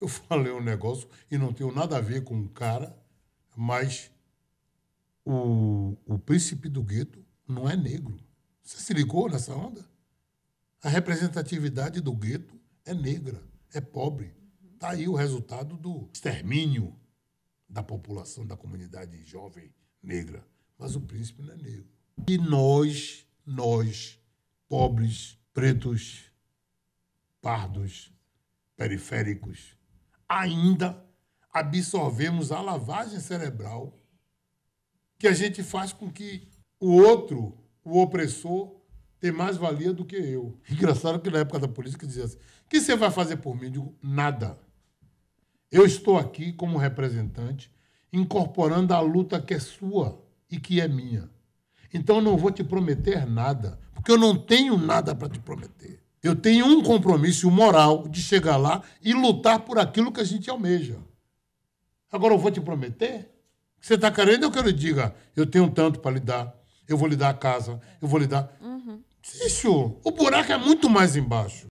Eu falei um negócio e não tenho nada a ver com o cara, mas o, o príncipe do gueto não é negro. Você se ligou nessa onda? A representatividade do gueto é negra, é pobre. Está aí o resultado do extermínio da população, da comunidade jovem negra. Mas o príncipe não é negro. E nós, nós, pobres, pretos, pardos, periféricos. Ainda absorvemos a lavagem cerebral que a gente faz com que o outro, o opressor, tenha mais valia do que eu. Engraçado que na época da política dizia assim: o que você vai fazer por mim? Eu digo, nada. Eu estou aqui como representante, incorporando a luta que é sua e que é minha. Então eu não vou te prometer nada, porque eu não tenho nada para te prometer. Eu tenho um compromisso moral de chegar lá e lutar por aquilo que a gente almeja. Agora eu vou te prometer? que Você está querendo é que eu lhe diga, eu tenho tanto para lhe dar, eu vou lhe dar a casa, eu vou lhe dar. Uhum. Isso, o buraco é muito mais embaixo.